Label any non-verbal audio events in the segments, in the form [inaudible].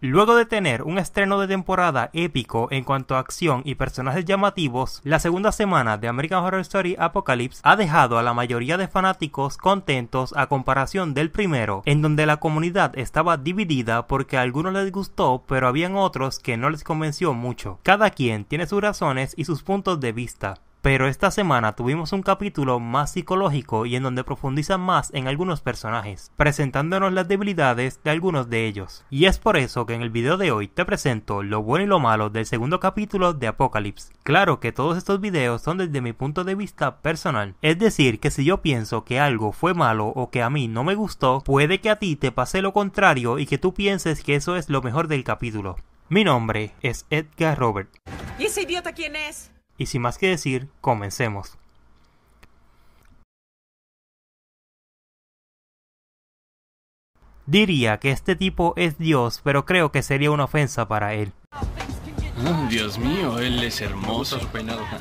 Luego de tener un estreno de temporada épico en cuanto a acción y personajes llamativos, la segunda semana de American Horror Story Apocalypse ha dejado a la mayoría de fanáticos contentos a comparación del primero, en donde la comunidad estaba dividida porque a algunos les gustó pero habían otros que no les convenció mucho. Cada quien tiene sus razones y sus puntos de vista pero esta semana tuvimos un capítulo más psicológico y en donde profundizan más en algunos personajes, presentándonos las debilidades de algunos de ellos. Y es por eso que en el video de hoy te presento lo bueno y lo malo del segundo capítulo de Apocalipsis. Claro que todos estos videos son desde mi punto de vista personal, es decir, que si yo pienso que algo fue malo o que a mí no me gustó, puede que a ti te pase lo contrario y que tú pienses que eso es lo mejor del capítulo. Mi nombre es Edgar Robert. ¿Y ese idiota quién es? y sin más que decir, comencemos. Diría que este tipo es Dios, pero creo que sería una ofensa para él. Ah, Dios mío, él es hermoso.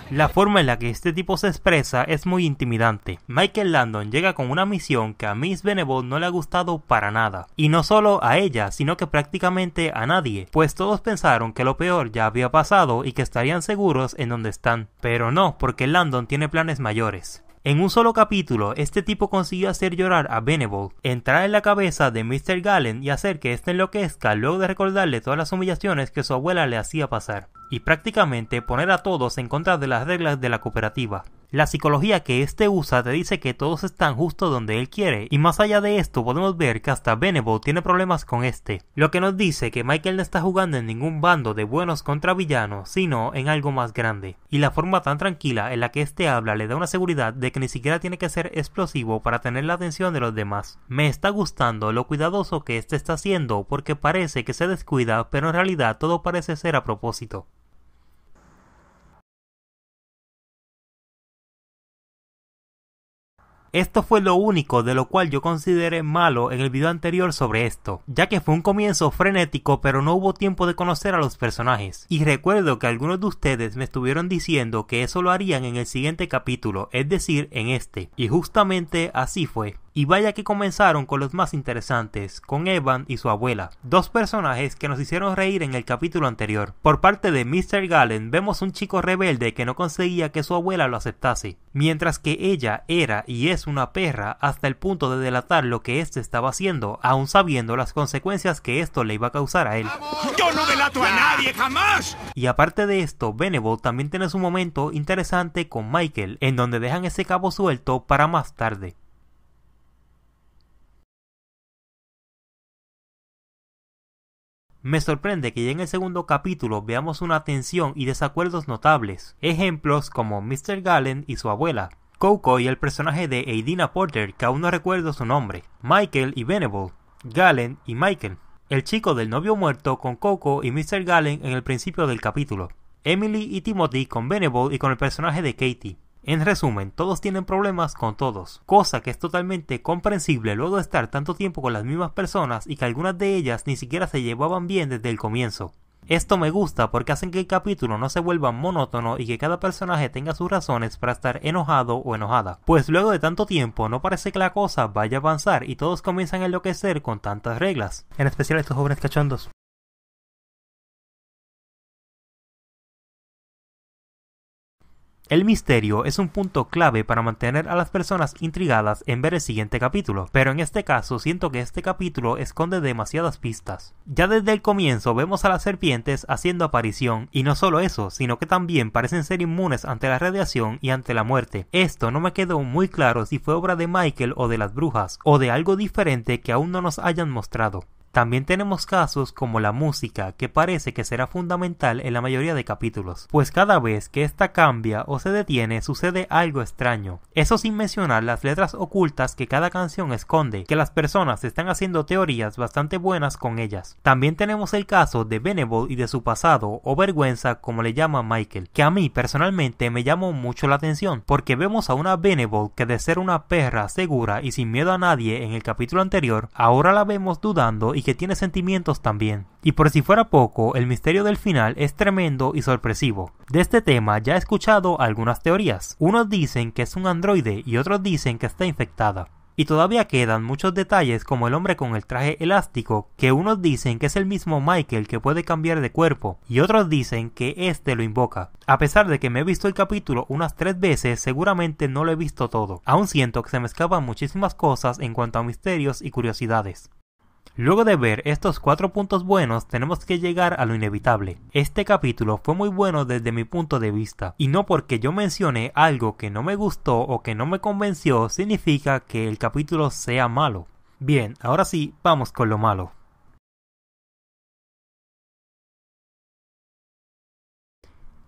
La forma en la que este tipo se expresa es muy intimidante. Michael Landon llega con una misión que a Miss Benevol no le ha gustado para nada. Y no solo a ella, sino que prácticamente a nadie, pues todos pensaron que lo peor ya había pasado y que estarían seguros en donde están. Pero no, porque Landon tiene planes mayores. En un solo capítulo, este tipo consiguió hacer llorar a Benevol, entrar en la cabeza de Mr. Gallen y hacer que este enloquezca luego de recordarle todas las humillaciones que su abuela le hacía pasar, y prácticamente poner a todos en contra de las reglas de la cooperativa. La psicología que éste usa te dice que todos están justo donde él quiere, y más allá de esto podemos ver que hasta Benevo tiene problemas con este, lo que nos dice que Michael no está jugando en ningún bando de buenos contra villanos, sino en algo más grande, y la forma tan tranquila en la que éste habla le da una seguridad de que ni siquiera tiene que ser explosivo para tener la atención de los demás. Me está gustando lo cuidadoso que este está haciendo porque parece que se descuida, pero en realidad todo parece ser a propósito. Esto fue lo único de lo cual yo consideré malo en el video anterior sobre esto, ya que fue un comienzo frenético pero no hubo tiempo de conocer a los personajes. Y recuerdo que algunos de ustedes me estuvieron diciendo que eso lo harían en el siguiente capítulo, es decir, en este. Y justamente así fue. Y vaya que comenzaron con los más interesantes, con Evan y su abuela, dos personajes que nos hicieron reír en el capítulo anterior. Por parte de Mr. Gallen vemos un chico rebelde que no conseguía que su abuela lo aceptase, mientras que ella era y es una perra hasta el punto de delatar lo que éste estaba haciendo, aun sabiendo las consecuencias que esto le iba a causar a él. ¡Yo no delato a nadie jamás! Y aparte de esto, Benevol también tiene su momento interesante con Michael, en donde dejan ese cabo suelto para más tarde. Me sorprende que ya en el segundo capítulo veamos una tensión y desacuerdos notables, ejemplos como Mr. Gallen y su abuela, Coco y el personaje de Aidina Porter, que aún no recuerdo su nombre, Michael y Venable, Gallen y Michael, el chico del novio muerto con Coco y Mr. Gallen en el principio del capítulo, Emily y Timothy con Venable y con el personaje de Katie, en resumen, todos tienen problemas con todos, cosa que es totalmente comprensible luego de estar tanto tiempo con las mismas personas y que algunas de ellas ni siquiera se llevaban bien desde el comienzo. Esto me gusta porque hacen que el capítulo no se vuelva monótono y que cada personaje tenga sus razones para estar enojado o enojada. Pues luego de tanto tiempo no parece que la cosa vaya a avanzar y todos comienzan a enloquecer con tantas reglas, en especial estos jóvenes cachondos. El misterio es un punto clave para mantener a las personas intrigadas en ver el siguiente capítulo, pero en este caso siento que este capítulo esconde demasiadas pistas. Ya desde el comienzo vemos a las serpientes haciendo aparición, y no solo eso, sino que también parecen ser inmunes ante la radiación y ante la muerte. Esto no me quedó muy claro si fue obra de Michael o de las brujas, o de algo diferente que aún no nos hayan mostrado. También tenemos casos como la música, que parece que será fundamental en la mayoría de capítulos, pues cada vez que ésta cambia o se detiene sucede algo extraño. Eso sin mencionar las letras ocultas que cada canción esconde, que las personas están haciendo teorías bastante buenas con ellas. También tenemos el caso de Benevol y de su pasado, o vergüenza como le llama Michael, que a mí personalmente me llamó mucho la atención, porque vemos a una Benevol que de ser una perra segura y sin miedo a nadie en el capítulo anterior, ahora la vemos dudando y que tiene sentimientos también. Y por si fuera poco, el misterio del final es tremendo y sorpresivo. De este tema ya he escuchado algunas teorías. Unos dicen que es un androide y otros dicen que está infectada. Y todavía quedan muchos detalles como el hombre con el traje elástico, que unos dicen que es el mismo Michael que puede cambiar de cuerpo, y otros dicen que este lo invoca. A pesar de que me he visto el capítulo unas tres veces, seguramente no lo he visto todo. Aún siento que se me escapan muchísimas cosas en cuanto a misterios y curiosidades. Luego de ver estos cuatro puntos buenos, tenemos que llegar a lo inevitable. Este capítulo fue muy bueno desde mi punto de vista, y no porque yo mencione algo que no me gustó o que no me convenció significa que el capítulo sea malo. Bien, ahora sí, vamos con lo malo.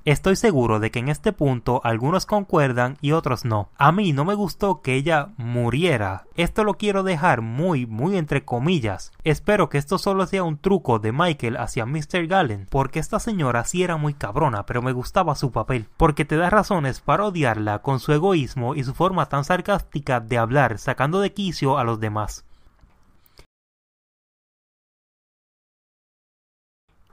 Estoy seguro de que en este punto algunos concuerdan y otros no. A mí no me gustó que ella muriera. Esto lo quiero dejar muy, muy entre comillas. Espero que esto solo sea un truco de Michael hacia Mr. Gallen, porque esta señora sí era muy cabrona, pero me gustaba su papel, porque te da razones para odiarla con su egoísmo y su forma tan sarcástica de hablar, sacando de quicio a los demás.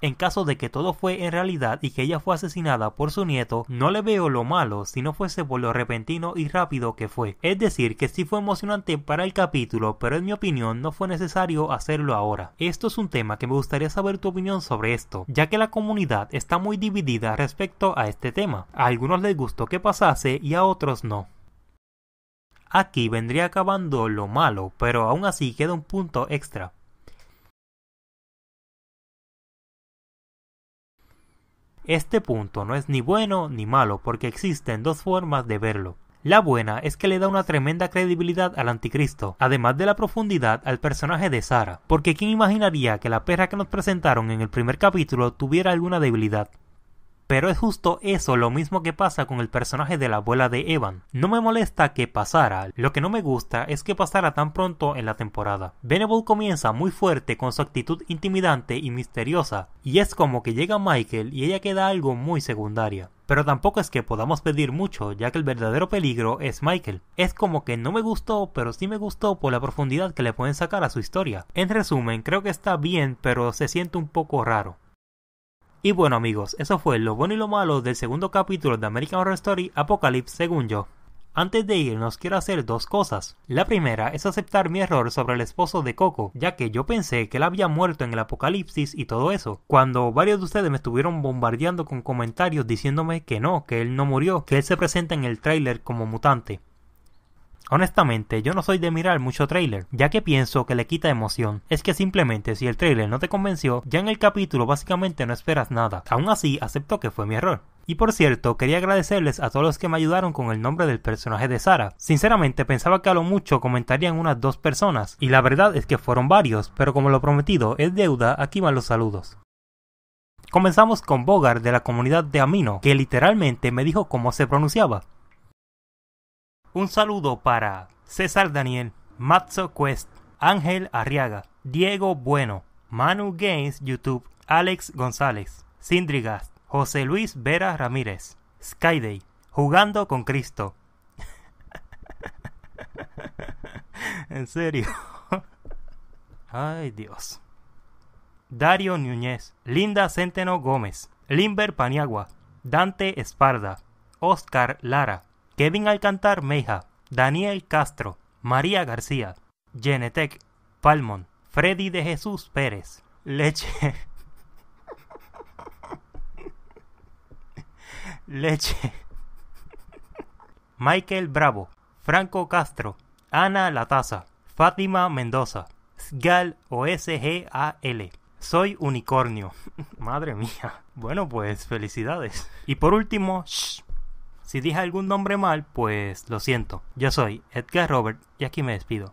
En caso de que todo fue en realidad y que ella fue asesinada por su nieto, no le veo lo malo si no fuese por lo repentino y rápido que fue. Es decir, que sí fue emocionante para el capítulo, pero en mi opinión no fue necesario hacerlo ahora. Esto es un tema que me gustaría saber tu opinión sobre esto, ya que la comunidad está muy dividida respecto a este tema. A algunos les gustó que pasase y a otros no. Aquí vendría acabando lo malo, pero aún así queda un punto extra. Este punto no es ni bueno ni malo porque existen dos formas de verlo. La buena es que le da una tremenda credibilidad al anticristo, además de la profundidad al personaje de Sara, porque ¿quién imaginaría que la perra que nos presentaron en el primer capítulo tuviera alguna debilidad? Pero es justo eso lo mismo que pasa con el personaje de la abuela de Evan. No me molesta que pasara, lo que no me gusta es que pasara tan pronto en la temporada. Venable comienza muy fuerte con su actitud intimidante y misteriosa, y es como que llega Michael y ella queda algo muy secundaria. Pero tampoco es que podamos pedir mucho, ya que el verdadero peligro es Michael. Es como que no me gustó, pero sí me gustó por la profundidad que le pueden sacar a su historia. En resumen, creo que está bien, pero se siente un poco raro. Y bueno amigos, eso fue lo bueno y lo malo del segundo capítulo de American Horror Story Apocalypse según yo. Antes de irnos quiero hacer dos cosas. La primera es aceptar mi error sobre el esposo de Coco, ya que yo pensé que él había muerto en el apocalipsis y todo eso, cuando varios de ustedes me estuvieron bombardeando con comentarios diciéndome que no, que él no murió, que él se presenta en el tráiler como mutante. Honestamente, yo no soy de mirar mucho trailer, ya que pienso que le quita emoción. Es que simplemente si el trailer no te convenció, ya en el capítulo básicamente no esperas nada. Aún así, acepto que fue mi error. Y por cierto, quería agradecerles a todos los que me ayudaron con el nombre del personaje de Sara. Sinceramente pensaba que a lo mucho comentarían unas dos personas, y la verdad es que fueron varios, pero como lo prometido es deuda, aquí van los saludos. Comenzamos con Bogar de la comunidad de Amino, que literalmente me dijo cómo se pronunciaba. Un saludo para César Daniel, Matzo Quest, Ángel Arriaga, Diego Bueno, Manu Games YouTube, Alex González, Sindrigast, José Luis Vera Ramírez, Skyday, Jugando con Cristo. [laughs] en serio. [laughs] Ay Dios. Dario Núñez, Linda Centeno Gómez, Limber Paniagua, Dante Esparda, Oscar Lara, Kevin Alcantar Meija, Daniel Castro, María García, Genetech Palmon, Freddy de Jesús Pérez, Leche. Leche. Michael Bravo, Franco Castro, Ana Lataza, Fátima Mendoza, SGAL o S-G-A-L. Soy unicornio. [laughs] Madre mía. Bueno, pues felicidades. Y por último, shh, si dije algún nombre mal, pues lo siento. Yo soy Edgar Robert y aquí me despido.